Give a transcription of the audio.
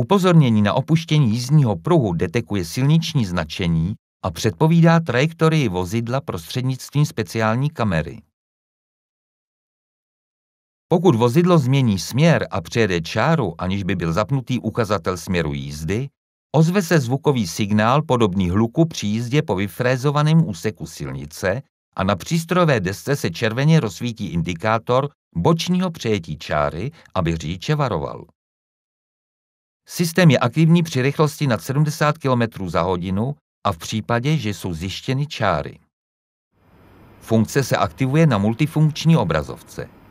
Upozornění na opuštění jízdního pruhu detekuje silniční značení a předpovídá trajektorii vozidla prostřednictvím speciální kamery. Pokud vozidlo změní směr a přejede čáru, aniž by byl zapnutý ukazatel směru jízdy, ozve se zvukový signál podobný hluku při jízdě po vyfrézovaném úseku silnice a na přístrojové desce se červeně rozsvítí indikátor bočního přejetí čáry, aby říče varoval. Systém je aktivní při rychlosti nad 70 km za hodinu a v případě, že jsou zjištěny čáry. Funkce se aktivuje na multifunkční obrazovce.